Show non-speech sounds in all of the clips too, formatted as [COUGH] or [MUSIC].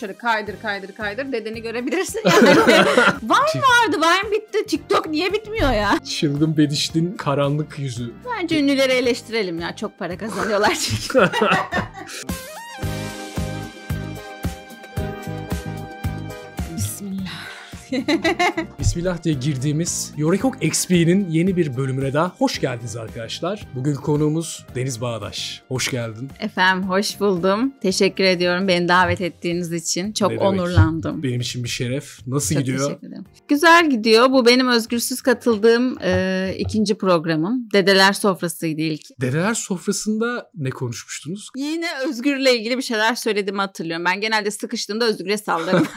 şöyle kaydır kaydır kaydır dedeni görebilirsin [LAUGHS] yani. Vine vardı Vine bitti. TikTok niye bitmiyor ya? Çılgın bediştin karanlık yüzü. Bence ünlüleri eleştirelim ya. Çok para kazanıyorlar çünkü. [LAUGHS] [LAUGHS] Bismillah diye girdiğimiz Yorekok XP'nin yeni bir bölümüne daha hoş geldiniz arkadaşlar. Bugün konuğumuz Deniz Bağdaş. Hoş geldin. Efendim hoş buldum. Teşekkür ediyorum beni davet ettiğiniz için. Çok ne onurlandım. Demek? Benim için bir şeref. Nasıl Çok gidiyor? Teşekkür ederim. Güzel gidiyor. Bu benim özgürsüz katıldığım e, ikinci programım. Dedeler Sofrası'ydı ilk. Dedeler Sofrası'nda ne konuşmuştunuz? Yine Özgür'le ilgili bir şeyler söyledim hatırlıyorum. Ben genelde sıkıştığımda Özgür'e sallarım. [LAUGHS]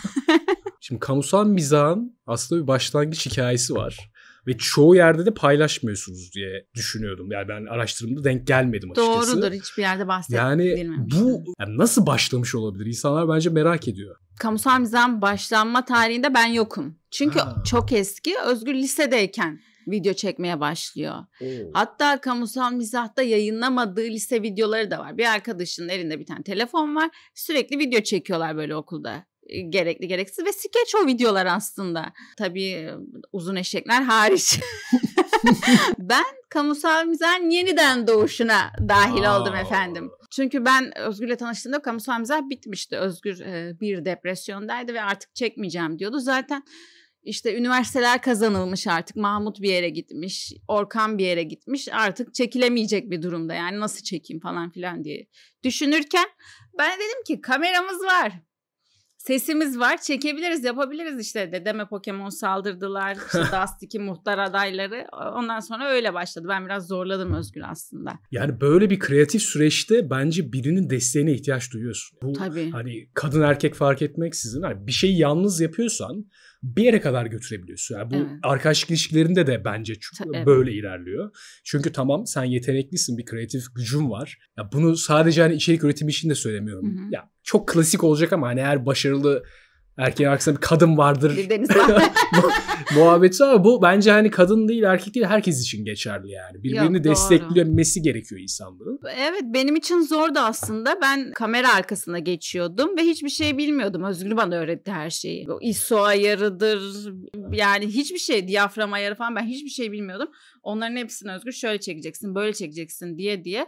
Şimdi kamusal mizahın aslında bir başlangıç hikayesi var. Ve çoğu yerde de paylaşmıyorsunuz diye düşünüyordum. Yani ben araştırmamda denk gelmedim açıkçası. Doğrudur hiçbir yerde bahsedilmemiş. Yani bu yani nasıl başlamış olabilir? İnsanlar bence merak ediyor. Kamusal mizahın başlanma tarihinde ben yokum. Çünkü ha. çok eski Özgür lisedeyken video çekmeye başlıyor. Oo. Hatta kamusal mizahta yayınlamadığı lise videoları da var. Bir arkadaşının elinde bir tane telefon var. Sürekli video çekiyorlar böyle okulda. E, gerekli gereksiz ve skeç o videolar aslında. Tabii uzun eşekler hariç. [LAUGHS] ben kamusal mizahın yeniden doğuşuna dahil Aa. oldum efendim. Çünkü ben Özgür'le tanıştığımda kamusal mizah bitmişti. Özgür e, bir depresyondaydı ve artık çekmeyeceğim diyordu. Zaten işte üniversiteler kazanılmış artık. Mahmut bir yere gitmiş, Orkan bir yere gitmiş. Artık çekilemeyecek bir durumda yani nasıl çekeyim falan filan diye düşünürken ben dedim ki kameramız var sesimiz var çekebiliriz yapabiliriz işte dedeme Pokemon saldırdılar işte [LAUGHS] Dust muhtar adayları ondan sonra öyle başladı ben biraz zorladım Özgür aslında. Yani böyle bir kreatif süreçte bence birinin desteğine ihtiyaç duyuyorsun. Bu Tabii. hani kadın erkek fark etmeksizin hani bir şeyi yalnız yapıyorsan bir yere kadar götürebiliyorsun. Yani bu evet. arkadaşlık ilişkilerinde de bence evet. böyle ilerliyor. Çünkü tamam sen yeteneklisin, bir kreatif gücün var. Ya bunu sadece hani içerik üretimi için de söylemiyorum. Hı hı. Ya çok klasik olacak ama hani eğer başarılı erkeğin arkasında bir kadın vardır. Bir deniz [LAUGHS] muhabbeti ama bu bence hani kadın değil erkek değil herkes için geçerli yani. Birbirini Yok, desteklemesi gerekiyor insanların. Evet benim için zordu aslında. Ben kamera arkasına geçiyordum ve hiçbir şey bilmiyordum. Özgür bana öğretti her şeyi. O ISO ayarıdır yani hiçbir şey diyafram ayarı falan ben hiçbir şey bilmiyordum. Onların hepsini Özgür şöyle çekeceksin böyle çekeceksin diye diye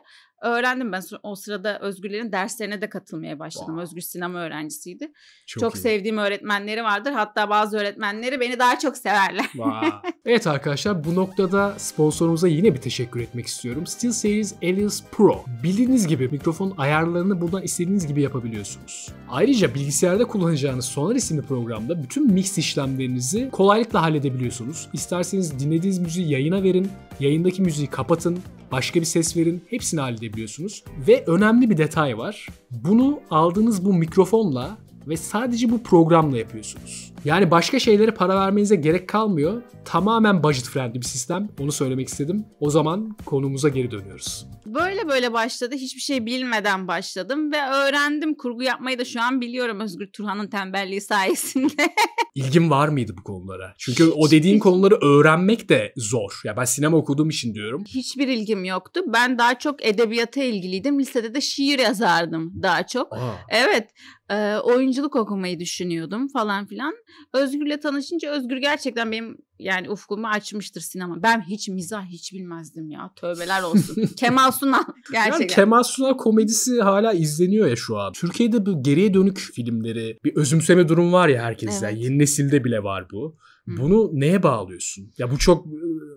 öğrendim ben o sırada Özgürlerin derslerine de katılmaya başladım. Wow. Özgür sinema öğrencisiydi. Çok, çok sevdiğim öğretmenleri vardır. Hatta bazı öğretmenleri beni daha çok severler. Wow. [LAUGHS] evet arkadaşlar bu noktada sponsorumuza yine bir teşekkür etmek istiyorum. SteelSeries Alias Pro. Bildiğiniz gibi mikrofon ayarlarını buradan istediğiniz gibi yapabiliyorsunuz. Ayrıca bilgisayarda kullanacağınız Sonar isimli programda bütün mix işlemlerinizi kolaylıkla halledebiliyorsunuz. İsterseniz dinlediğiniz müziği yayına verin, yayındaki müziği kapatın, başka bir ses verin. Hepsini halledebiliyorsunuz. Ve önemli bir detay var. Bunu aldığınız bu mikrofonla ve sadece bu programla yapıyorsunuz. Yani başka şeylere para vermenize gerek kalmıyor. Tamamen budget friendly bir sistem. Onu söylemek istedim. O zaman konumuza geri dönüyoruz. Böyle böyle başladı. Hiçbir şey bilmeden başladım ve öğrendim. Kurgu yapmayı da şu an biliyorum Özgür Turhan'ın tembelliği sayesinde. [LAUGHS] İlgim var mıydı bu konulara? Çünkü o dediğin konuları öğrenmek de zor. Ya ben sinema okuduğum için diyorum. Hiçbir ilgim yoktu. Ben daha çok edebiyata ilgiliydim. Lisede de şiir yazardım daha çok. Aa. Evet e, oyunculuk okumayı düşünüyordum falan filan. Özgür'le tanışınca Özgür gerçekten benim yani ufkumu açmıştır sinema. Ben hiç mizah hiç bilmezdim ya. Tövbeler olsun. [LAUGHS] Kemal Sunal gerçekten. Yani Kemal Sunal komedisi hala izleniyor ya şu an. Türkiye'de bu geriye dönük filmleri bir özümseme durum var ya herkeste. Evet. Yani yeni nesilde bile var bu. Bunu neye bağlıyorsun? Ya bu çok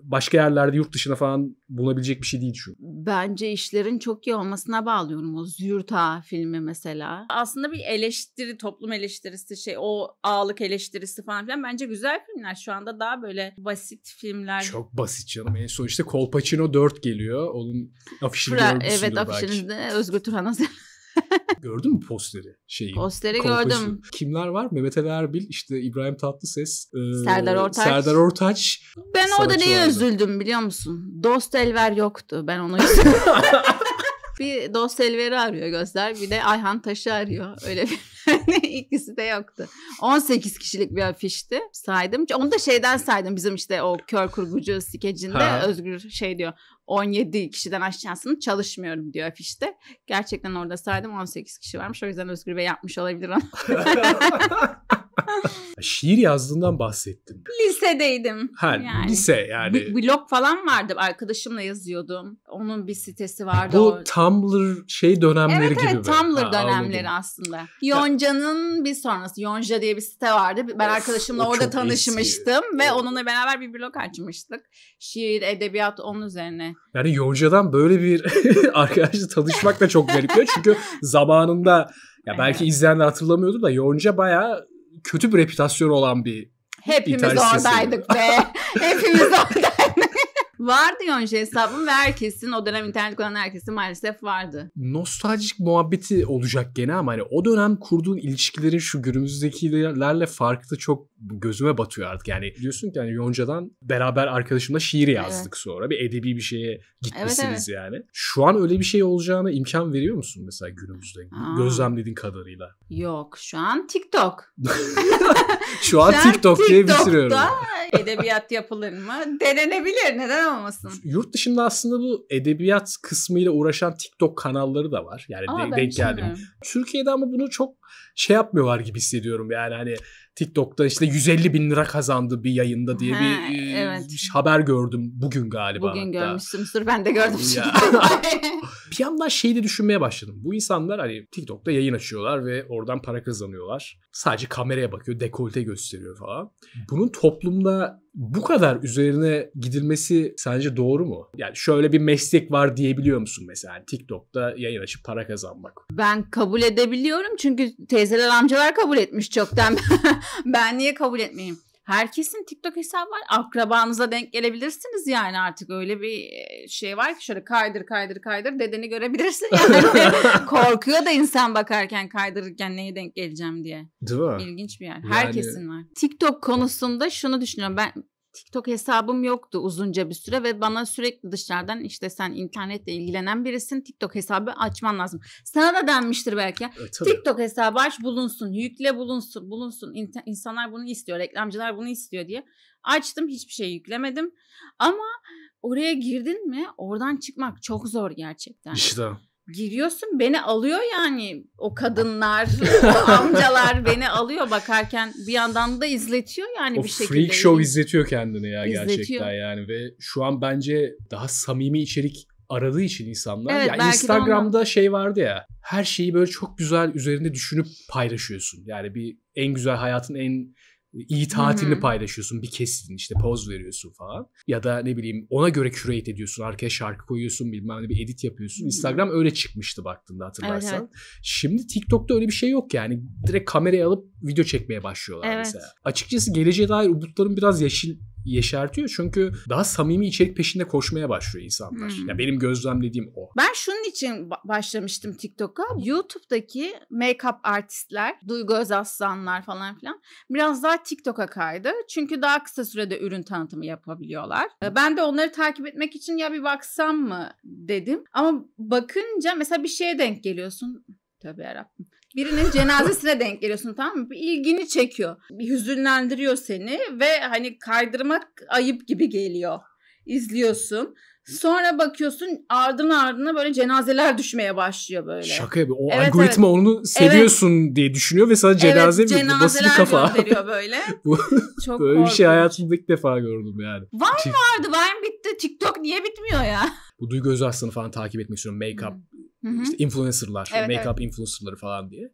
başka yerlerde yurt dışına falan bulunabilecek bir şey değil şu. Bence işlerin çok iyi olmasına bağlıyorum o Zürta filmi mesela. Aslında bir eleştiri, toplum eleştirisi şey o ağlık eleştirisi falan filan bence güzel filmler. Şu anda daha böyle basit filmler. Çok basit canım. En son işte Kolpaçino 4 geliyor. Onun afişini Fra- görmüşsündür evet, belki. Evet afişini de Özgür Turhan'a [LAUGHS] Gördün mü posteri şeyi? Posteri kolpaşı. gördüm. Kimler var? Mehmet Ali Erbil, işte İbrahim Tatlıses, e, Serdar Ortaç. Serdar Ortaç. Ben orada neye üzüldüm biliyor musun? Dost Elver yoktu. Ben onu üzüldüm. [LAUGHS] bir Dost Elver'i arıyor Gözler. Bir de Ayhan Taş'ı arıyor. Öyle bir İkisi de yoktu. 18 kişilik bir afişti. Saydım. Onu da şeyden saydım. Bizim işte o kör kurgucu skecinde ha. Özgür şey diyor. 17 kişiden aşağısını çalışmıyorum diyor afişte. Gerçekten orada saydım 18 kişi varmış. O yüzden Özgür Bey yapmış olabilir onu. [LAUGHS] [LAUGHS] Şiir yazdığından bahsettim. Lisedeydim. Ha, yani. lise yani. B- blog falan vardı. Arkadaşımla yazıyordum. Onun bir sitesi vardı. Bu o. Tumblr şey dönemleri evet, gibi. Evet evet Tumblr ha, dönemleri anladım. aslında. Yonca'nın bir sonrası. Yonca diye bir site vardı. Ben of, arkadaşımla orada tanışmıştım eski. ve evet. onunla beraber bir blog açmıştık. Şiir, edebiyat onun üzerine. Yani Yonca'dan böyle bir [LAUGHS] arkadaşla tanışmak da çok garip. Çünkü zamanında ya belki evet. izleyenler hatırlamıyordu da Yonca bayağı kötü bir reputasyonu olan bir Hepimiz oradaydık be. [LAUGHS] Hepimiz oradaydık. [LAUGHS] Vardı Yonca hesabım ve herkesin o dönem internet kullanan herkesin maalesef vardı. Nostaljik muhabbeti olacak gene ama hani o dönem kurduğun ilişkilerin şu günümüzdekilerle da çok gözüme batıyor artık. Yani diyorsun ki yani Yonca'dan beraber arkadaşımla şiir yazdık evet. sonra. Bir edebi bir şeye gitmesiniz evet, evet. yani. Şu an öyle bir şey olacağına imkan veriyor musun mesela günümüzde? Aa. Gözlemlediğin kadarıyla. Yok şu an TikTok. [LAUGHS] şu an şu TikTok diye bitiriyorum. TikTok'ta edebiyat yapılır mı? Denenebilir neden olmasın? Yurt dışında aslında bu edebiyat kısmıyla uğraşan TikTok kanalları da var. Yani Aa, de- denk geldim. Türkiye'de ama bunu çok şey yapmıyorlar gibi hissediyorum. Yani hani TikTok'ta işte 150 bin lira kazandı bir yayında diye He, bir evet. E, haber gördüm bugün galiba. Bugün hatta. görmüşsünüzdür ben de gördüm. Ya. [LAUGHS] bir yandan şeyi de düşünmeye başladım. Bu insanlar hani TikTok'ta yayın açıyorlar ve oradan para kazanıyorlar. Sadece kameraya bakıyor, dekolte gösteriyor falan. Bunun toplumda bu kadar üzerine gidilmesi sence doğru mu? Yani şöyle bir meslek var diyebiliyor musun mesela TikTok'ta yayın açıp para kazanmak? Ben kabul edebiliyorum çünkü teyzeler amcalar kabul etmiş çoktan. [LAUGHS] ben niye kabul etmeyeyim? herkesin TikTok hesabı var. Akrabanıza denk gelebilirsiniz yani artık öyle bir şey var ki şöyle kaydır kaydır kaydır dedeni görebilirsin yani. [LAUGHS] Korkuyor da insan bakarken kaydırırken neye denk geleceğim diye. Değil mi? İlginç bir yer. Yani... Herkesin var. TikTok konusunda şunu düşünüyorum ben TikTok hesabım yoktu uzunca bir süre ve bana sürekli dışarıdan işte sen internetle ilgilenen birisin TikTok hesabı açman lazım. Sana da denmiştir belki. E, TikTok hesabı aç bulunsun, yükle bulunsun, bulunsun. İnter- insanlar bunu istiyor, reklamcılar bunu istiyor diye. Açtım hiçbir şey yüklemedim. Ama oraya girdin mi oradan çıkmak çok zor gerçekten. İşte giriyorsun beni alıyor yani o kadınlar o [LAUGHS] amcalar beni alıyor bakarken bir yandan da izletiyor yani o bir şekilde. freak show izletiyor kendini ya izletiyor. gerçekten yani ve şu an bence daha samimi içerik aradığı için insanlar. Evet, yani Instagram'da şey vardı ya. Her şeyi böyle çok güzel üzerinde düşünüp paylaşıyorsun. Yani bir en güzel hayatın en iyi tatilini hı hmm. paylaşıyorsun. Bir kesin işte poz veriyorsun falan. Ya da ne bileyim ona göre curate ediyorsun. Arkaya şarkı koyuyorsun bilmem ne bir edit yapıyorsun. Instagram öyle çıkmıştı baktığında hatırlarsan. Evet, evet. Şimdi TikTok'ta öyle bir şey yok yani. Direkt kamerayı alıp video çekmeye başlıyorlar evet. mesela. Açıkçası geleceğe dair umutlarım biraz yeşil yeşertiyor. Çünkü daha samimi içerik peşinde koşmaya başlıyor insanlar. Hmm. Ya benim gözlemlediğim o. Ben şunun için başlamıştım TikTok'a. YouTube'daki make-up artistler, Duygu Özaslanlar falan filan biraz daha TikTok'a kaydı. Çünkü daha kısa sürede ürün tanıtımı yapabiliyorlar. E, ben de onları takip etmek için ya bir baksam mı dedim. Ama bakınca mesela bir şeye denk geliyorsun. Tövbe yarabbim. Birinin cenazesine denk geliyorsun tamam mı? Bir ilgini çekiyor. Bir hüzünlendiriyor seni ve hani kaydırmak ayıp gibi geliyor. İzliyorsun. Sonra bakıyorsun ardına ardına böyle cenazeler düşmeye başlıyor böyle. Şaka gibi. O evet, algoritma evet. onu seviyorsun evet. diye düşünüyor ve sana cenaze evet, mi? Bu nasıl bir kafa? böyle. [LAUGHS] Bu, Çok böyle korkunç. bir şey hayatımda ilk defa gördüm yani. Vine vardı. Vine bitti. TikTok niye bitmiyor ya? Bu duygu özü falan takip etmek istiyorum. Make-up, hmm. Hı hı. İşte influencerlar, evet, make-up evet. influencerları falan diye.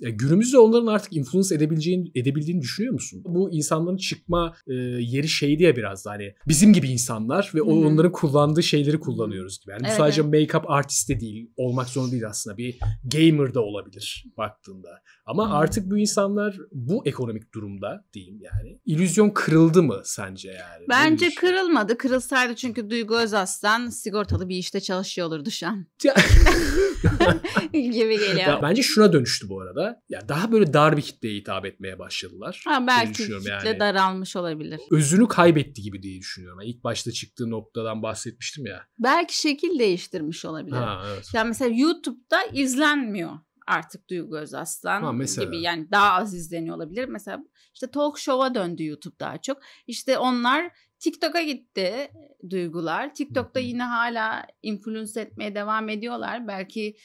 Ya günümüzde onların artık influence edebileceğini, edebildiğini düşünüyor musun? Bu insanların çıkma e, yeri şey diye biraz da hani bizim gibi insanlar ve Hı-hı. onların kullandığı şeyleri kullanıyoruz gibi. Yani evet, bu sadece make-up artisti de değil, olmak zorunda değil aslında. Bir gamer da olabilir baktığında. Ama Hı-hı. artık bu insanlar bu ekonomik durumda diyeyim yani. İllüzyon kırıldı mı sence yani? Bence Neymiş? kırılmadı. Kırılsaydı çünkü Duygu Özaslan sigortalı bir işte çalışıyor olurdu şu an. [LAUGHS] gibi geliyor. Ya, bence şuna dönüştü bu arada aslında ya daha böyle dar bir kitleye hitap etmeye başladılar. Ha, belki kitle yani. daralmış olabilir. Özünü kaybetti gibi diye düşünüyorum. Yani ilk başta çıktığı noktadan bahsetmiştim ya. Belki şekil değiştirmiş olabilir. Ha, evet. Yani mesela YouTube'da izlenmiyor artık Duygu Özaslan ha, mesela. gibi yani daha az izleniyor olabilir. Mesela işte talk show'a döndü YouTube daha çok. İşte onlar TikTok'a gitti duygular. TikTok'ta yine hala influence etmeye devam ediyorlar. Belki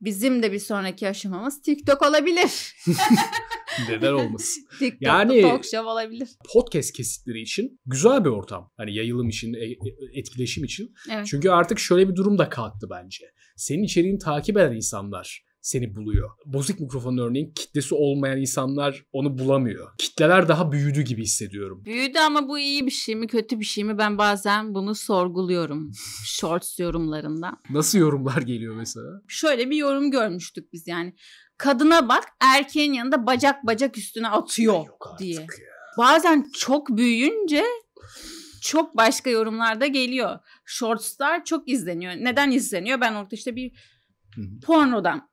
bizim de bir sonraki aşamamız TikTok olabilir. [LAUGHS] Neden olmasın? [LAUGHS] TikTok'ta yani, talk show olabilir. Podcast kesitleri için güzel bir ortam. Hani yayılım için, e, e, etkileşim için. Evet. Çünkü artık şöyle bir durum da kalktı bence. Senin içeriğini takip eden insanlar seni buluyor. Bozuk mikrofon örneğin kitlesi olmayan insanlar onu bulamıyor. Kitleler daha büyüdü gibi hissediyorum. Büyüdü ama bu iyi bir şey mi kötü bir şey mi ben bazen bunu sorguluyorum. [LAUGHS] Shorts yorumlarından. Nasıl yorumlar geliyor mesela? Şöyle bir yorum görmüştük biz yani. Kadına bak erkeğin yanında bacak bacak üstüne atıyor diye. Ya. Bazen çok büyüyünce çok başka yorumlarda geliyor. Shortslar çok izleniyor. Neden izleniyor? Ben orada işte bir pornodan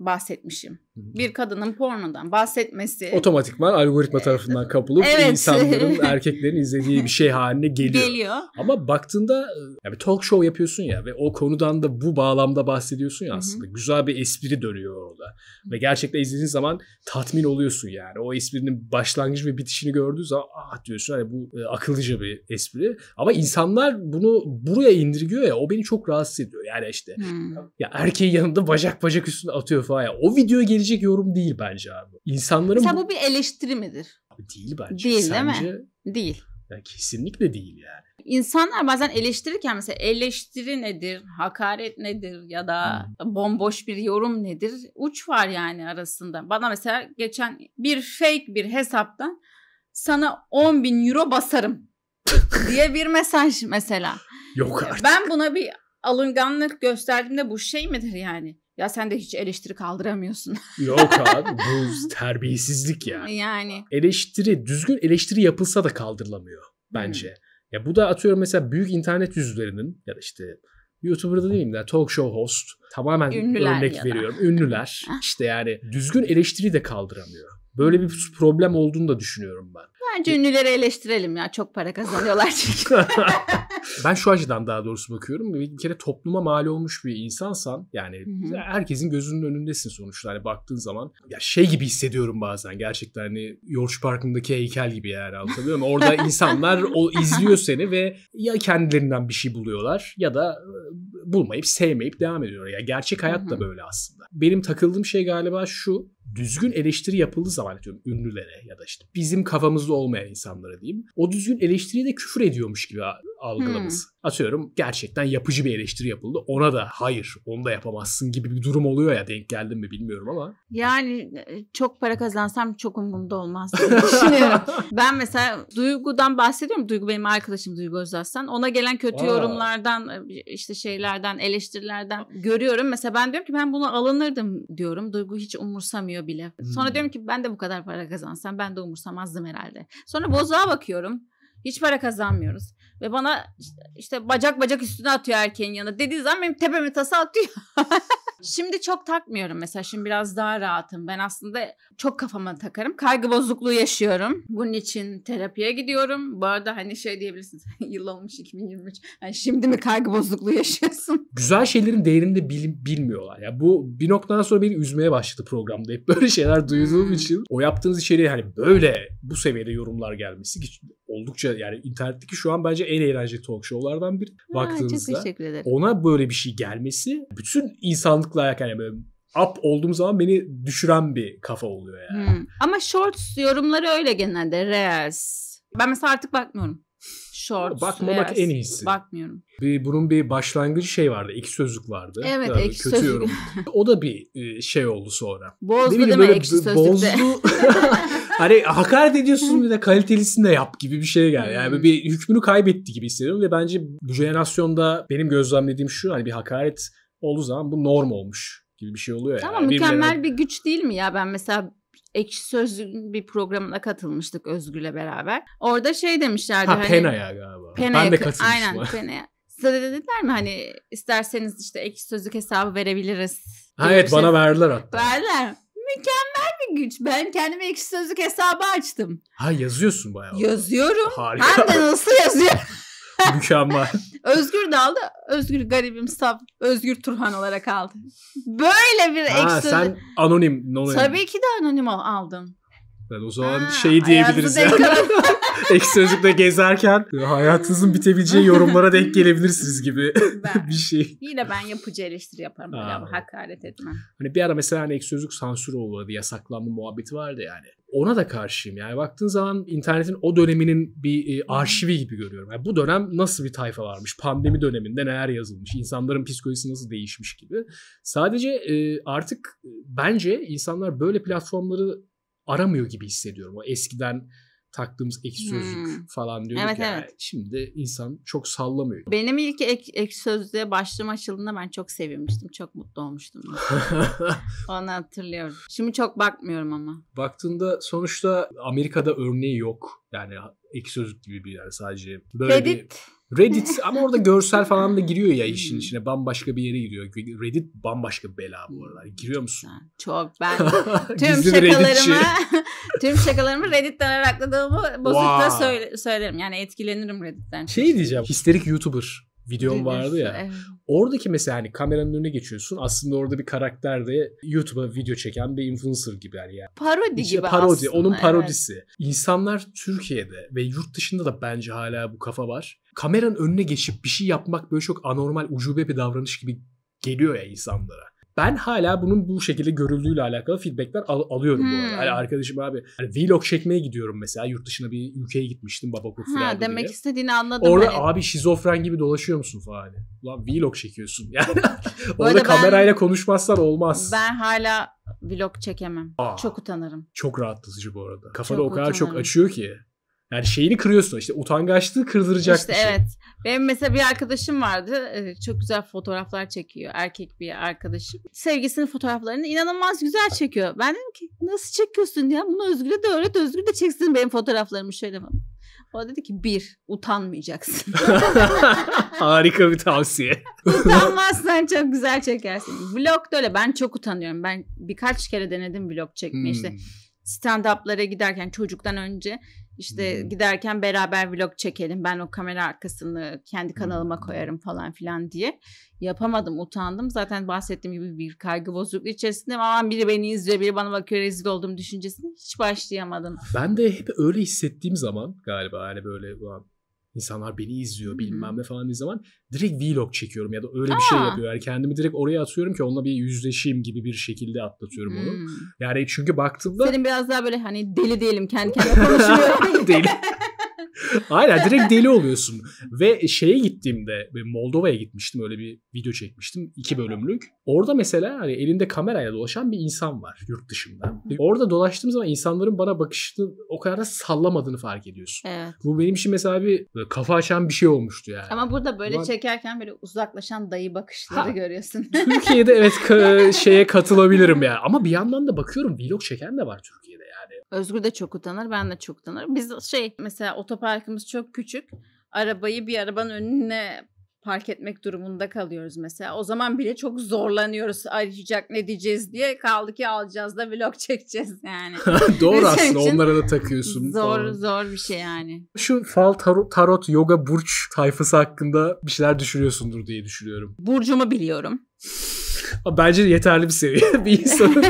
bahsetmişim bir kadının pornodan bahsetmesi otomatikman algoritma tarafından ee, kapılıp evet. insanların [LAUGHS] erkeklerin izlediği bir şey haline geliyor. geliyor. Ama baktığında e, yani talk show yapıyorsun ya ve o konudan da bu bağlamda bahsediyorsun ya aslında. Hı-hı. Güzel bir espri dönüyor orada. Hı-hı. Ve gerçekten izlediğin zaman tatmin oluyorsun yani. O esprinin başlangıcı ve bitişini gördüğün zaman ah diyorsun hani bu e, akıllıca bir espri. Ama insanlar bunu buraya indirgiyor ya o beni çok rahatsız ediyor. Yani işte Hı-hı. ya erkeği yanında bacak bacak üstüne atıyor falan ya. O video gelecek yapılabilecek yorum değil bence abi. İnsanların Mesela bu, bir eleştiri midir? Abi değil bence. Değil Sence... değil mi? Değil. Yani kesinlikle değil yani. İnsanlar bazen eleştirirken mesela eleştiri nedir, hakaret nedir ya da hmm. bomboş bir yorum nedir? Uç var yani arasında. Bana mesela geçen bir fake bir hesaptan sana 10 bin euro basarım [LAUGHS] diye bir mesaj mesela. Yok artık. Ben buna bir alınganlık gösterdiğimde bu şey midir yani? Ya sen de hiç eleştiri kaldıramıyorsun. [LAUGHS] Yok abi bu terbiyesizlik ya. Yani. Eleştiri düzgün eleştiri yapılsa da kaldırılamıyor bence. Hmm. Ya bu da atıyorum mesela büyük internet yüzlerinin ya da işte da değil de talk show host tamamen Ünlüler örnek veriyorum. Ünlüler [LAUGHS] ah. işte yani düzgün eleştiri de kaldıramıyor. Böyle bir hmm. problem olduğunu da düşünüyorum ben. Bence ünlüleri eleştirelim ya çok para kazanıyorlar çünkü. [LAUGHS] ben şu açıdan daha doğrusu bakıyorum. Bir kere topluma mal olmuş bir insansan yani Hı-hı. herkesin gözünün önündesin sonuçta. Hani baktığın zaman ya şey gibi hissediyorum bazen gerçekten hani George Park'ındaki heykel gibi yer anlatabiliyor muyum? Orada [LAUGHS] insanlar o izliyor seni ve ya kendilerinden bir şey buluyorlar ya da e, bulmayıp sevmeyip devam ediyorlar. Ya yani gerçek hayat Hı-hı. da böyle aslında. Benim takıldığım şey galiba şu düzgün eleştiri yapıldığı zaman diyorum ünlülere ya da işte bizim kafamızda olmayan insanlara diyeyim. O düzgün eleştiriye de küfür ediyormuş gibi algılaması. Hmm. Atıyorum gerçekten yapıcı bir eleştiri yapıldı. Ona da hayır onu da yapamazsın gibi bir durum oluyor ya denk geldim mi bilmiyorum ama. Yani e, çok para kazansam çok umurumda olmaz düşünüyorum. [LAUGHS] ben mesela Duygu'dan bahsediyorum. Duygu benim arkadaşım Duygu Özaslan. Ona gelen kötü Aa. yorumlardan e, işte şeylerden eleştirilerden görüyorum. Mesela ben diyorum ki ben bunu alınırdım diyorum. Duygu hiç umursamıyor umursamıyor bile. Sonra hmm. diyorum ki ben de bu kadar para kazansam ben de umursamazdım herhalde. Sonra bozuğa bakıyorum. Hiç para kazanmıyoruz. Ve bana işte, işte bacak bacak üstüne atıyor erkeğin yanına. Dediği zaman benim tepeme tasa atıyor. [LAUGHS] Şimdi çok takmıyorum mesela. Şimdi biraz daha rahatım. Ben aslında çok kafama takarım. Kaygı bozukluğu yaşıyorum. Bunun için terapiye gidiyorum. Bu arada hani şey diyebilirsiniz. [LAUGHS] Yıl olmuş 2023. Yani şimdi mi kaygı bozukluğu yaşıyorsun? [LAUGHS] Güzel şeylerin değerini de bil, bilmiyorlar. Ya bu bir noktadan sonra beni üzmeye başladı programda. Hep böyle şeyler duyduğum hmm. için. O yaptığınız içeriğe hani böyle bu seviyede yorumlar gelmesi oldukça yani internetteki şu an bence en eğlenceli talk show'lardan biri. Ha, Baktığınızda ona böyle bir şey gelmesi bütün insanlık çok layak yani böyle up olduğum zaman beni düşüren bir kafa oluyor yani. Hmm. Ama shorts yorumları öyle genelde reels. Ben mesela artık bakmıyorum. Shorts, Bakmamak reels. en iyisi. Bakmıyorum. Bir, bunun bir başlangıcı şey vardı. Ek sözlük vardı. Evet yani ek kötü sözlük. Yorum. O da bir e, şey oldu sonra. Bozdu değil mi ek sözlükte? Bozdu. [LAUGHS] hani hakaret ediyorsun bir de kalitelisini de yap gibi bir şey geldi. Yani hmm. bir hükmünü kaybetti gibi hissediyorum ve bence bu jenerasyonda benim gözlemlediğim şu hani bir hakaret olduğu zaman bu norm olmuş gibi bir şey oluyor. Tamam yani. mükemmel Birbirine... bir güç değil mi ya ben mesela Ekşi Sözlük'ün bir programına katılmıştık Özgür'le beraber. Orada şey demişlerdi. Ha hani, Pena'ya galiba. Pena'ya, ben de katılmıştım. Aynen Pena'ya. Size de dediler mi hani isterseniz işte Ekşi Sözlük hesabı verebiliriz. Ha evet şey. bana verdiler hatta. Verdiler mükemmel bir güç. Ben kendime ekşi sözlük hesabı açtım. Ha yazıyorsun bayağı. Yazıyorum. Harika. Hem de nasıl yazıyorum. [LAUGHS] [LAUGHS] Mükemmel. Özgür de aldı. Özgür garibim saf. Özgür Turhan olarak aldı. Böyle bir ha, ekstra. Sen anonim. anonim. Tabii ki de anonim aldım. Ben o zaman ha, şeyi diyebiliriz ya. [LAUGHS] Ek gezerken hayatınızın bitebileceği yorumlara denk gelebilirsiniz gibi [LAUGHS] bir şey. Yine ben yapıcı eleştiri yaparım. Aa, hakaret etmem. Hani bir ara mesela hani ek sözlük sansür olurdu. Yasaklanma muhabbeti vardı yani. Ona da karşıyım. Yani baktığın zaman internetin o döneminin bir e, arşivi gibi görüyorum. Yani bu dönem nasıl bir tayfa varmış? Pandemi döneminde neler yazılmış? İnsanların psikolojisi nasıl değişmiş gibi. Sadece e, artık e, bence insanlar böyle platformları aramıyor gibi hissediyorum. O eskiden taktığımız ek sözlük hmm. falan diyorduk evet, ya. Evet. Şimdi insan çok sallamıyor. Benim ilk ek, ek sözlüğe başlama açıldığında ben çok sevinmiştim. Çok mutlu olmuştum. [LAUGHS] Onu hatırlıyorum. Şimdi çok bakmıyorum ama. Baktığında sonuçta Amerika'da örneği yok. Yani ek sözlük gibi bir yer sadece. Böyle Reddit. bir Reddit [LAUGHS] ama orada görsel falan da giriyor ya işin içine. Bambaşka bir yere giriyor. Reddit bambaşka bela bu aralar. Giriyor musun? Çok ben [LAUGHS] tüm şakalarımı [LAUGHS] tüm şakalarımı Reddit'ten arakladığımı bozukta wow. söylerim. Yani etkilenirim Reddit'ten. Şey diyeceğim. Histerik YouTuber videom vardı ya. Oradaki mesela hani kameranın önüne geçiyorsun. Aslında orada bir karakter de YouTube'a video çeken bir influencer gibi yani. yani. Parodi işte gibi parodi, aslında. Onun parodisi. Evet. İnsanlar Türkiye'de ve yurt dışında da bence hala bu kafa var. Kameranın önüne geçip bir şey yapmak böyle çok anormal, ucube bir davranış gibi geliyor ya insanlara. Ben hala bunun bu şekilde görüldüğüyle alakalı feedbackler al- alıyorum hmm. bu arada. Yani hmm. arkadaşım abi hani vlog çekmeye gidiyorum mesela. Yurt dışına bir ülkeye gitmiştim Babakurt falan diye. Demek istediğini anladım. Orada hani. abi şizofren gibi dolaşıyor musun falan. Ulan vlog çekiyorsun [LAUGHS] yani. orada ben, kamerayla konuşmazsan olmaz. Ben hala vlog çekemem. Aa, çok utanırım. Çok rahatlatıcı bu arada. Kafada o kadar utanırım. çok açıyor ki. Yani şeyini kırıyorsun işte utangaçlığı kırdıracak işte bir şey. evet. Benim mesela bir arkadaşım vardı. E, çok güzel fotoğraflar çekiyor. Erkek bir arkadaşım. Sevgisinin fotoğraflarını inanılmaz güzel çekiyor. Ben dedim ki nasıl çekiyorsun ya? Bunu özgürle de öğret. Özgür de çeksin benim fotoğraflarımı şöyle falan. O dedi ki bir utanmayacaksın. [LAUGHS] Harika bir tavsiye. [LAUGHS] Utanmazsan çok güzel çekersin. Vlog da öyle. Ben çok utanıyorum. Ben birkaç kere denedim vlog çekmeyi. Hmm. İşte stand-up'lara giderken çocuktan önce işte hmm. giderken beraber vlog çekelim. Ben o kamera arkasını kendi kanalıma hmm. koyarım falan filan diye. Yapamadım, utandım. Zaten bahsettiğim gibi bir kaygı bozukluğu içerisinde ama biri beni izliyor, biri bana bakıyor, rezil olduğum düşüncesine hiç başlayamadım. Ben de hep öyle hissettiğim zaman galiba hani böyle insanlar beni izliyor hı bilmem ne falan bir zaman direkt vlog çekiyorum ya da öyle bir şey Aa. şey yapıyor. Yani kendimi direkt oraya atıyorum ki onunla bir yüzleşeyim gibi bir şekilde atlatıyorum hı onu. Hmm. Yani çünkü baktığımda... Senin biraz daha böyle hani deli diyelim kendi kendine [LAUGHS] konuşuyor. deli. [LAUGHS] Aynen direkt deli oluyorsun. Ve şeye gittiğimde Moldova'ya gitmiştim öyle bir video çekmiştim. iki bölümlük. Orada mesela hani elinde kamerayla dolaşan bir insan var yurt dışında. Orada dolaştığım zaman insanların bana bakışını o kadar da sallamadığını fark ediyorsun. Evet. Bu benim için mesela bir kafa açan bir şey olmuştu yani. Ama burada böyle Ulan... çekerken böyle uzaklaşan dayı bakışları ha, görüyorsun. [LAUGHS] [LAUGHS] Türkiye'de evet şeye katılabilirim yani. Ama bir yandan da bakıyorum vlog çeken de var Türkiye'de yani. Özgür de çok utanır, ben de çok utanırım. Biz şey mesela otoparkımız çok küçük. Arabayı bir arabanın önüne park etmek durumunda kalıyoruz mesela. O zaman bile çok zorlanıyoruz arayacak ne diyeceğiz diye. Kaldı ki alacağız da vlog [LAUGHS] çekeceğiz yani. [LAUGHS] Doğru aslında onlara da takıyorsun. Zor falan. zor bir şey yani. Şu fal tarot, tarot yoga burç tayfası hakkında bir şeyler düşürüyorsundur diye düşünüyorum. Burcumu biliyorum. [LAUGHS] Bence yeterli bir seviye bir insanın.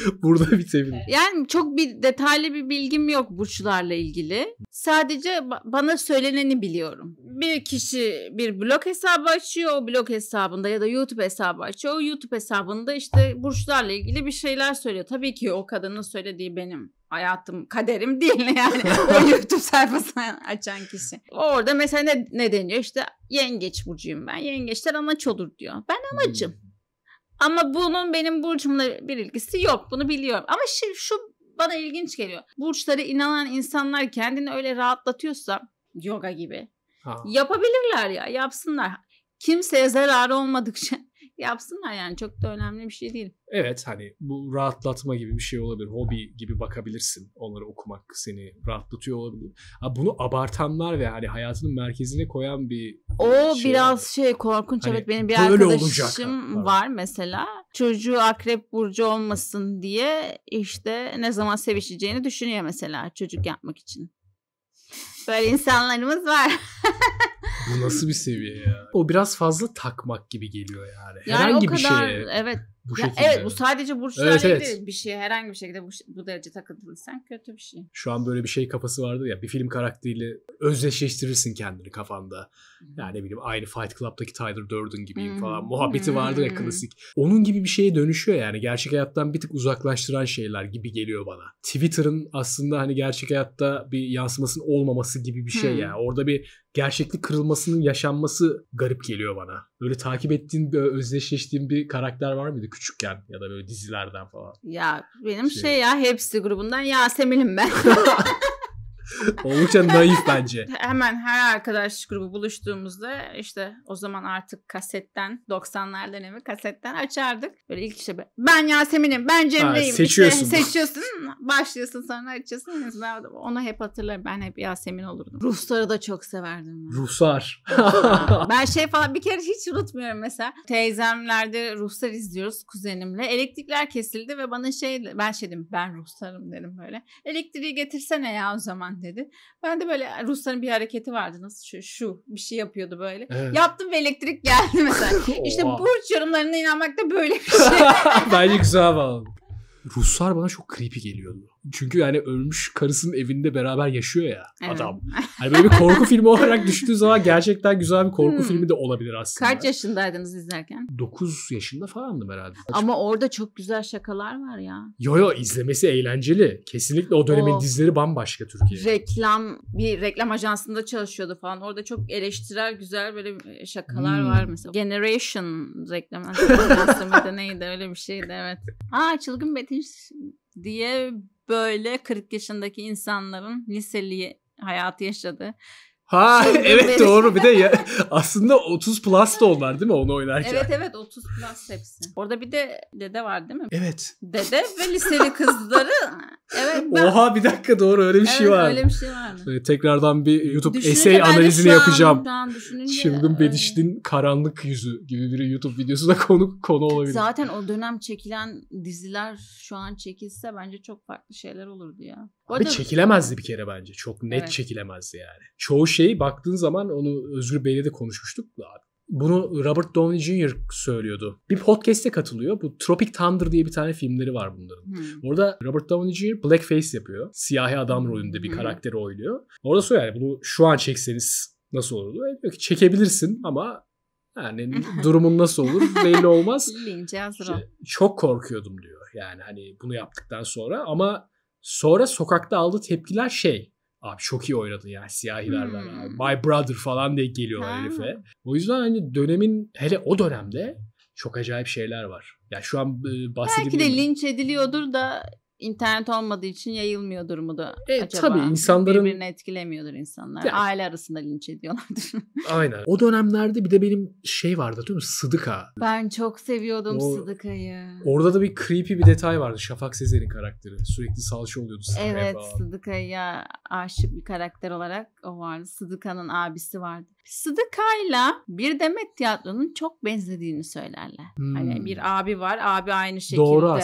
[LAUGHS] Burada bir Yani çok bir detaylı bir bilgim yok burçlarla ilgili. Sadece bana söyleneni biliyorum. Bir kişi bir blog hesabı açıyor. O blog hesabında ya da YouTube hesabı açıyor. O YouTube hesabında işte burçlarla ilgili bir şeyler söylüyor. Tabii ki o kadının söylediği benim hayatım kaderim değil [LAUGHS] yani o [LAUGHS] YouTube sayfasını açan kişi. Orada mesela ne, ne deniyor işte yengeç burcuyum ben yengeçler anaç olur diyor. Ben amacım. Hmm. Ama bunun benim burcumla bir ilgisi yok. Bunu biliyorum. Ama şimdi şu bana ilginç geliyor. Burçlara inanan insanlar kendini öyle rahatlatıyorsa yoga gibi. Ha. Yapabilirler ya yapsınlar. Kimseye zararı olmadıkça yapsınlar yani çok da önemli bir şey değil. Evet hani bu rahatlatma gibi bir şey olabilir. Hobi gibi bakabilirsin. Onları okumak seni rahatlatıyor olabilir. Ha, bunu abartanlar ve hani hayatının merkezine koyan bir O şey biraz var. şey korkunç. Hani, evet benim bir arkadaşım var. var mesela. Çocuğu akrep burcu olmasın diye işte ne zaman sevişeceğini düşünüyor mesela çocuk yapmak için. Böyle insanlarımız var. [LAUGHS] Bu nasıl bir seviye ya? O biraz fazla takmak gibi geliyor yani. yani Herhangi o kadar, bir şeye. Evet bu ya şekilde. Evet bu sadece burçlarla evet, evet. değil bir şey herhangi bir şekilde bu, bu derece takıntılıysan kötü bir şey. Şu an böyle bir şey kafası vardı ya bir film karakteriyle özdeşleştirirsin kendini kafanda. Yani ne bileyim aynı Fight Club'daki Tyler Durden gibiyim hmm. falan muhabbeti hmm. vardır ya hmm. klasik. Onun gibi bir şeye dönüşüyor yani gerçek hayattan bir tık uzaklaştıran şeyler gibi geliyor bana. Twitter'ın aslında hani gerçek hayatta bir yansımasının olmaması gibi bir şey hmm. ya. Yani. Orada bir gerçeklik kırılmasının yaşanması garip geliyor bana. Böyle takip ettiğin, özdeşleştiğin bir karakter var mıydı küçükken ya da böyle dizilerden falan. Ya benim şey, şey ya hepsi grubundan ya Yasemin'im ben. [LAUGHS] [LAUGHS] Oldukça naif bence. Hemen her arkadaş grubu buluştuğumuzda işte o zaman artık kasetten 90'lar dönemi kasetten açardık. Böyle ilk işte ben Yasemin'im ben Cemre'yim. seçiyorsun. İşte, seçiyorsun başlıyorsun sonra açıyorsun. Onu hep hatırlarım ben hep Yasemin olurdum. Ruhsar'ı da çok severdim. Ben. Ruhsar. [LAUGHS] ben şey falan bir kere hiç unutmuyorum mesela. Teyzemlerde Ruhsar izliyoruz kuzenimle. Elektrikler kesildi ve bana şey ben şey dedim ben Ruhsar'ım dedim böyle. Elektriği getirsene ya o zaman dedi. Ben de böyle Rusların bir hareketi vardı nasıl şu, şu bir şey yapıyordu böyle. Evet. Yaptım ve elektrik geldi mesela. [LAUGHS] İşte burç yorumlarına inanmak da böyle bir [LAUGHS] şey. Bence güzel bağlı. Ruslar bana çok creepy geliyordu çünkü yani ölmüş karısının evinde beraber yaşıyor ya evet. adam. Hani böyle bir korku filmi olarak düştüğü zaman gerçekten güzel bir korku hmm. filmi de olabilir aslında. Kaç yaşındaydınız izlerken? 9 yaşında falandım herhalde. Ama Açık. orada çok güzel şakalar var ya. Yo yo izlemesi eğlenceli. Kesinlikle o dönemin o, dizileri bambaşka Türkiye. Reklam bir reklam ajansında çalışıyordu falan. Orada çok eleştirel güzel böyle şakalar hmm. var mesela. Generation reklam ajansı mıydı neydi öyle bir şeydi evet. Aa çılgın Betin diye böyle 40 yaşındaki insanların liseli hayatı yaşadı. Ha Çılgın [LAUGHS] evet doğru bir de ya, [LAUGHS] aslında 30 plus da onlar değil mi onu oynarken? Evet evet 30 plus hepsi. Orada bir de dede var değil mi? Evet. Dede ve liseli kızları. [LAUGHS] evet. Ben... Oha bir dakika doğru öyle bir şey evet, şey var. öyle bir şey vardı. Ee, tekrardan bir YouTube Düşününce essay analizini şu an, yapacağım. Şu an Çılgın Bediş'in karanlık yüzü gibi bir YouTube videosu da konu, konu olabilir. Zaten o dönem çekilen diziler şu an çekilse bence çok farklı şeyler olurdu ya. Abi arada... çekilemezdi bir kere bence. Çok net evet. çekilemezdi yani. Çoğu şey şeyi baktığın zaman onu Özgür Bey'le de konuşmuştuk. Bunu Robert Downey Jr. söylüyordu. Bir podcast'e katılıyor. Bu Tropic Thunder diye bir tane filmleri var bunların. Hmm. Orada Robert Downey Jr. blackface yapıyor. Siyahi adam hmm. rolünde bir hmm. karakteri oynuyor. Orada söylüyor yani bunu şu an çekseniz nasıl olurdu? E, diyor ki çekebilirsin ama yani [LAUGHS] durumun nasıl olur belli olmaz. Çok korkuyordum diyor. Yani hani bunu yaptıktan sonra ama sonra sokakta aldığı tepkiler şey Abi çok iyi oynadı ya siyahiler hmm. var abi. Hmm. My brother falan diye geliyorlar ha. herife. O yüzden hani dönemin hele o dönemde çok acayip şeyler var. Ya yani şu an bahsedebilirim. Belki de linç ediliyordur da internet olmadığı için yayılmıyor durumu da e, acaba. Tabii insanların... Birbirini etkilemiyordur insanlar. Ya. Aile arasında linç ediyorlardır. [LAUGHS] Aynen. O dönemlerde bir de benim şey vardı değil mi? Sıdıka. Ben çok seviyordum o... Sıdıka'yı. Orada da bir creepy bir detay vardı. Şafak Sezer'in karakteri. Sürekli salça oluyordu Sıdıka'ya Evet Sıdıka'ya aşık bir karakter olarak o vardı. Sıdıka'nın abisi vardı. Sıdıkayla bir Demet Tiyatro'nun çok benzediğini söylerler. Hmm. Hani bir hmm. abi var, abi aynı şekilde Doğru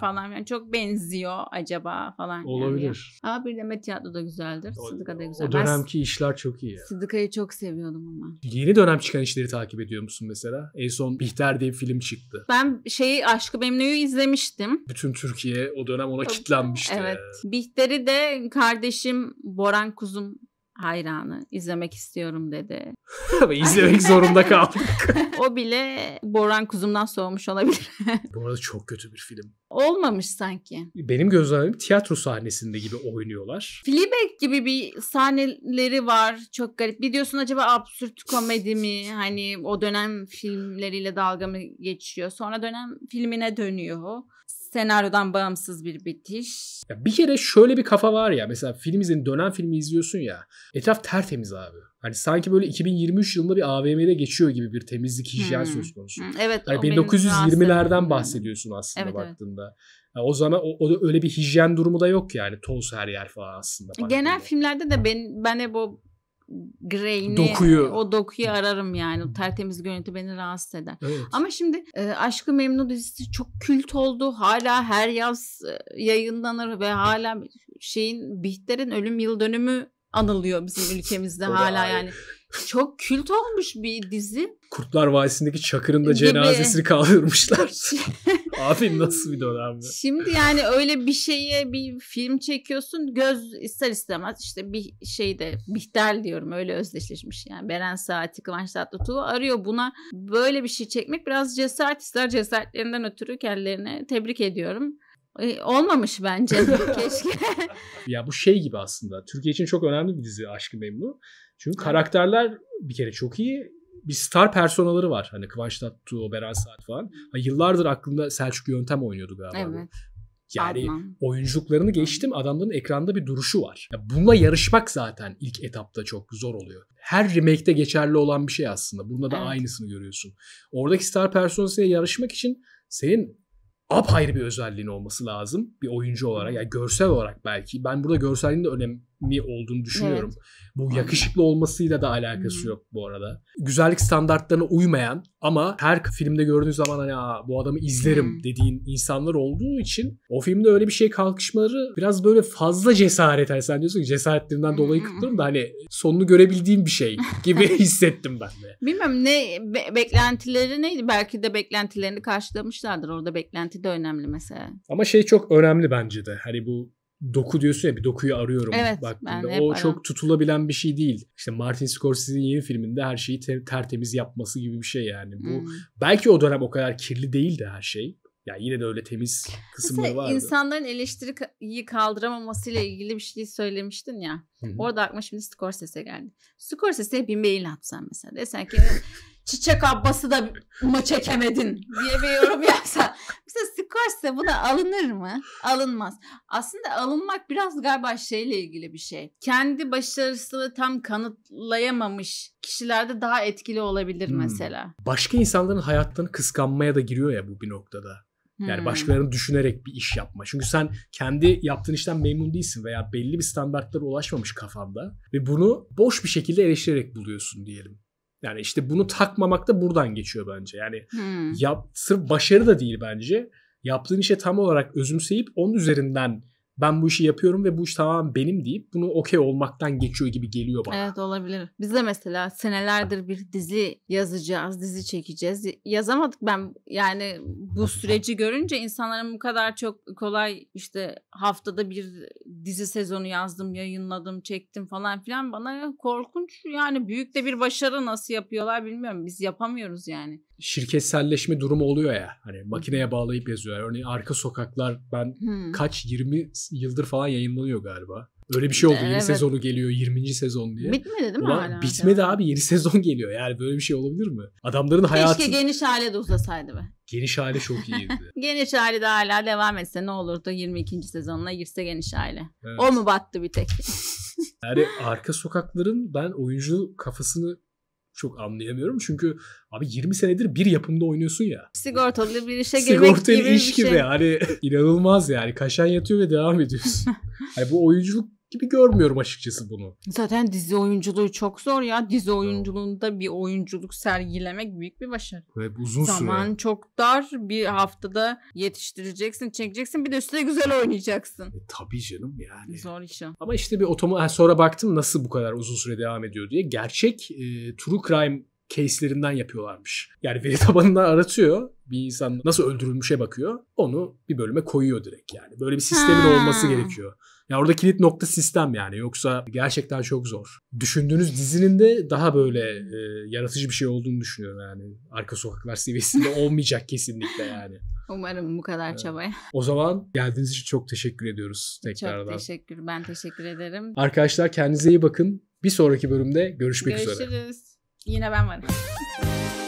falan yani çok benziyor acaba falan. Olabilir. Yani. Ama bir Demet Tiyatro da güzeldir, o, Sıdıka da güzel. O dönemki ben, işler çok iyi. Ya. Sıdıkayı çok seviyordum ama. Yeni dönem çıkan işleri takip ediyor musun mesela? En son Bihter diye bir film çıktı. Ben şeyi Aşkı Memnu'yu izlemiştim. Bütün Türkiye o dönem ona Tabii. kitlenmişti. Evet. Bihter'i de kardeşim Boran Kuzum hayranı. izlemek istiyorum dedi. [LAUGHS] İzlemek zorunda kaldık. [LAUGHS] o bile Boran Kuzum'dan soğumuş olabilir. Bu arada çok kötü bir film. Olmamış sanki. Benim gözlemim tiyatro sahnesinde gibi oynuyorlar. Fleabag gibi bir sahneleri var. Çok garip. Bir diyorsun acaba absürt komedi mi? Hani o dönem filmleriyle dalga mı geçiyor? Sonra dönem filmine dönüyor senaryodan bağımsız bir bitiş. Ya bir kere şöyle bir kafa var ya mesela film izin dönen filmi izliyorsun ya etraf tertemiz abi. Hani sanki böyle 2023 yılında bir AVM'de geçiyor gibi bir temizlik hijyen hmm. söz konusu. Hmm. Evet. Hani 1920'lerden bahsediyorsun aslında evet, baktığında. Evet. Yani o zaman o, o öyle bir hijyen durumu da yok yani toz her yer falan aslında. Genel filmlerde de ben ben de bu greyini, o dokuyu ararım yani. O tertemiz görüntü beni rahatsız eder. Evet. Ama şimdi e, Aşkı Memnu dizisi çok kült oldu. Hala her yaz e, yayınlanır ve hala şeyin Bihter'in ölüm yıl dönümü anılıyor bizim ülkemizde hala yani. Çok kült olmuş bir dizi. Kurtlar Vadisi'ndeki Çakır'ın da cenazesini kaldırmışlar. [LAUGHS] Abi nasıl bir dönem Şimdi yani öyle bir şeye bir film çekiyorsun göz ister istemez işte bir şeyde Bihter diyorum öyle özdeşleşmiş yani Beren Saati Kıvanç Tatlıtuğ arıyor buna böyle bir şey çekmek biraz cesaret ister cesaretlerinden ötürü kendilerine tebrik ediyorum. E, olmamış bence [LAUGHS] keşke. ya bu şey gibi aslında Türkiye için çok önemli bir dizi Aşkı Memnu. Çünkü karakterler bir kere çok iyi bir star personaları var. Hani Kıvanç Tatlıtuğ, Beren Saat falan. Ha, yıllardır aklında Selçuk Yöntem oynuyordu galiba. Evet. Yani Adnan. oyunculuklarını geçtim adamların ekranda bir duruşu var. Ya bununla yarışmak zaten ilk etapta çok zor oluyor. Her remake'de geçerli olan bir şey aslında. Bunda da evet. aynısını görüyorsun. Oradaki star personasıyla yarışmak için senin apayrı bir özelliğin olması lazım bir oyuncu olarak. Yani görsel olarak belki. Ben burada görselliğin de önem mi olduğunu düşünüyorum. Evet. Bu yakışıklı olmasıyla da alakası Hı-hı. yok bu arada. Güzellik standartlarına uymayan ama her filmde gördüğün zaman hani Aa, bu adamı izlerim Hı-hı. dediğin insanlar olduğu için o filmde öyle bir şey kalkışmaları biraz böyle fazla cesaret. Hani sen diyorsun ki cesaretlerinden dolayı kıtlarım da hani sonunu görebildiğim bir şey gibi [LAUGHS] hissettim ben de. Bilmem ne be- beklentileri neydi? Belki de beklentilerini karşılamışlardır. Orada beklenti de önemli mesela. Ama şey çok önemli bence de. Hani bu doku diyorsun ya bir dokuyu arıyorum evet, baktığında. Ben o çok tutulabilen bir şey değil. İşte Martin Scorsese'nin yeni filminde her şeyi te- tertemiz yapması gibi bir şey yani. Bu hmm. belki o dönem o kadar kirli değildi her şey. Yani yine de öyle temiz kısımları Mesela vardı. İnsanların eleştiriyi kaldıramamasıyla ilgili bir şey söylemiştin ya. Orada aklıma şimdi Scorsese geldi. Scorsese'ye bir mail atsan mesela. Desen ki Çiçek Abbas'ı da mı çekemedin diye bir yorum yapsan derse buna alınır mı? Alınmaz. Aslında alınmak biraz galiba şeyle ilgili bir şey. Kendi başarısını tam kanıtlayamamış kişilerde daha etkili olabilir hmm. mesela. Başka insanların hayatlarını kıskanmaya da giriyor ya bu bir noktada. Yani hmm. başkalarını düşünerek bir iş yapma. Çünkü sen kendi yaptığın işten memnun değilsin veya belli bir standartlara ulaşmamış kafanda ve bunu boş bir şekilde eleştirerek buluyorsun diyelim. Yani işte bunu takmamak da buradan geçiyor bence. Yani hmm. yap, sırf başarı da değil bence yaptığın işe tam olarak özümseyip onun üzerinden ben bu işi yapıyorum ve bu iş tamamen benim deyip bunu okey olmaktan geçiyor gibi geliyor bana. Evet olabilir. Biz de mesela senelerdir bir dizi yazacağız, dizi çekeceğiz. Yazamadık ben yani bu süreci görünce insanların bu kadar çok kolay işte haftada bir dizi sezonu yazdım, yayınladım, çektim falan filan bana korkunç yani büyük de bir başarı nasıl yapıyorlar bilmiyorum. Biz yapamıyoruz yani şirketselleşme durumu oluyor ya. Hani makineye bağlayıp yazıyorlar. Örneğin Arka Sokaklar ben hmm. kaç 20 yıldır falan yayınlanıyor galiba. Öyle bir şey oldu. Yeni evet. sezonu geliyor 20. sezon diye. Bitmedi değil mi Ulan, hala? Bitmedi yani. abi yeni [LAUGHS] sezon geliyor. Yani böyle bir şey olabilir mi? Adamların Keşke hayatı... Keşke geniş hale de uzasaydı be. Geniş aile çok iyiydi. [LAUGHS] geniş aile de hala devam etse ne olurdu 22. sezonuna girse geniş aile. Evet. O mu battı bir tek? yani arka sokakların ben oyuncu kafasını çok anlayamıyorum. Çünkü abi 20 senedir bir yapımda oynuyorsun ya. Sigortalı bir işe girmek Sigortalı gibi iş bir şey. gibi yani inanılmaz yani. kaşan yatıyor ve devam ediyorsun. [LAUGHS] hani bu oyunculuk gibi görmüyorum açıkçası bunu. Zaten dizi oyunculuğu çok zor ya. Dizi oyunculuğunda bir oyunculuk sergilemek büyük bir başarı. Ve uzun Zaman süre. Zaman çok dar. Bir haftada yetiştireceksin, çekeceksin. Bir de üstüne güzel oynayacaksın. E, tabii canım yani. Zor iş Ama işte bir otomo sonra baktım nasıl bu kadar uzun süre devam ediyor diye. Gerçek e, true crime case'lerinden yapıyorlarmış. Yani veri [LAUGHS] tabanından aratıyor. Bir insan nasıl öldürülmüşe bakıyor. Onu bir bölüme koyuyor direkt yani. Böyle bir sistemin ha. olması gerekiyor. Yani orada kilit nokta sistem yani. Yoksa gerçekten çok zor. Düşündüğünüz dizinin de daha böyle e, yaratıcı bir şey olduğunu düşünüyorum yani. Arka sokaklar seviyesinde [LAUGHS] olmayacak kesinlikle yani. Umarım bu kadar evet. çabaya. O zaman geldiğiniz için çok teşekkür ediyoruz tekrardan. Çok teşekkür. Ben teşekkür ederim. Arkadaşlar kendinize iyi bakın. Bir sonraki bölümde görüşmek Görüşürüz. üzere. Görüşürüz. Yine ben varım. [LAUGHS]